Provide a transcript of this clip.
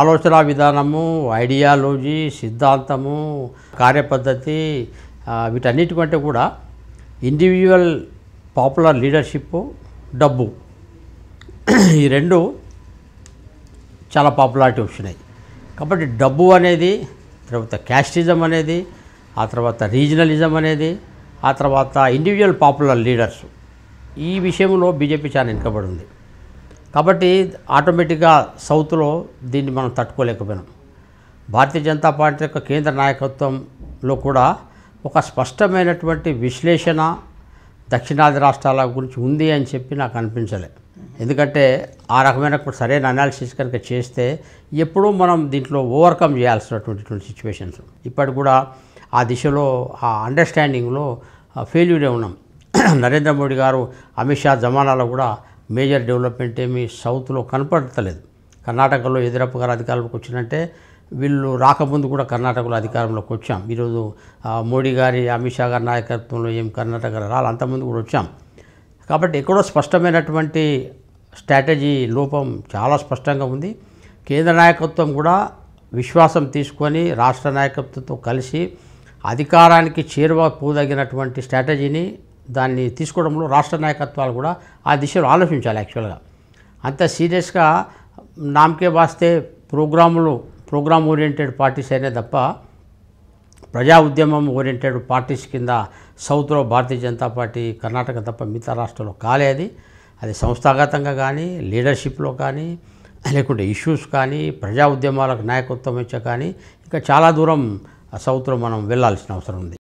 ఆలోచన విధానము ఐడియాలజీ సిద్ధాంతము కార్యపద్ధతి వీటన్నిటి కంటే కూడా ఇండివిజువల్ పాపులర్ లీడర్షిప్ డబ్బు ఈ రెండు చాలా పాపులారిటీ వచ్చినాయి కాబట్టి డబ్బు అనేది తర్వాత క్యాస్టిజం అనేది ఆ తర్వాత రీజనలిజం అనేది ఆ తర్వాత ఇండివిజువల్ పాపులర్ లీడర్స్ ఈ విషయంలో బీజేపీ చాలా వెనుకబడి ఉంది కాబట్టి ఆటోమేటిక్గా సౌత్లో దీన్ని మనం తట్టుకోలేకపోయినాం భారతీయ జనతా పార్టీ యొక్క కేంద్ర నాయకత్వంలో కూడా ఒక స్పష్టమైనటువంటి విశ్లేషణ దక్షిణాది రాష్ట్రాల గురించి ఉంది అని చెప్పి నాకు అనిపించలే ఎందుకంటే ఆ రకమైన సరైన అనాలిసిస్ కనుక చేస్తే ఎప్పుడూ మనం దీంట్లో ఓవర్కమ్ చేయాల్సినటువంటి సిచ్యువేషన్స్ ఇప్పటి కూడా ఆ దిశలో ఆ అండర్స్టాండింగ్లో ఫెయిల్యూరే ఉన్నాం నరేంద్ర మోడీ గారు అమిత్ షా జమానాలో కూడా మేజర్ డెవలప్మెంట్ ఏమీ సౌత్లో కనపడతలేదు కర్ణాటకలో ఎదురప్పగారు అధికారంలోకి వచ్చినంటే వీళ్ళు రాకముందు కూడా కర్ణాటకలో అధికారంలోకి వచ్చాం ఈరోజు మోడీ గారి అమిత్ షా గారి నాయకత్వంలో ఏం కర్ణాటక రాలి అంతకుముందు కూడా వచ్చాం కాబట్టి ఎక్కడో స్పష్టమైనటువంటి స్ట్రాటజీ లోపం చాలా స్పష్టంగా ఉంది కేంద్ర నాయకత్వం కూడా విశ్వాసం తీసుకొని రాష్ట్ర నాయకత్వంతో కలిసి అధికారానికి చేరువ పోదగినటువంటి స్ట్రాటజీని దాన్ని తీసుకోవడంలో రాష్ట్ర నాయకత్వాలు కూడా ఆ దిశలో ఆలోచించాలి యాక్చువల్గా అంత సీరియస్గా నామకే వాస్తే ప్రోగ్రాములు ప్రోగ్రామ్ ఓరియంటెడ్ పార్టీస్ అయినా తప్ప ప్రజా ఉద్యమం ఓరియంటెడ్ పార్టీస్ కింద సౌత్లో భారతీయ జనతా పార్టీ కర్ణాటక తప్ప మిగతా రాష్ట్రంలో కాలేదు అది సంస్థాగతంగా కానీ లీడర్షిప్లో కానీ లేకుంటే ఇష్యూస్ కానీ ప్రజా ఉద్యమాలకు నాయకత్వం ఇచ్చా కానీ ఇంకా చాలా దూరం సౌత్లో మనం వెళ్ళాల్సిన అవసరం ఉంది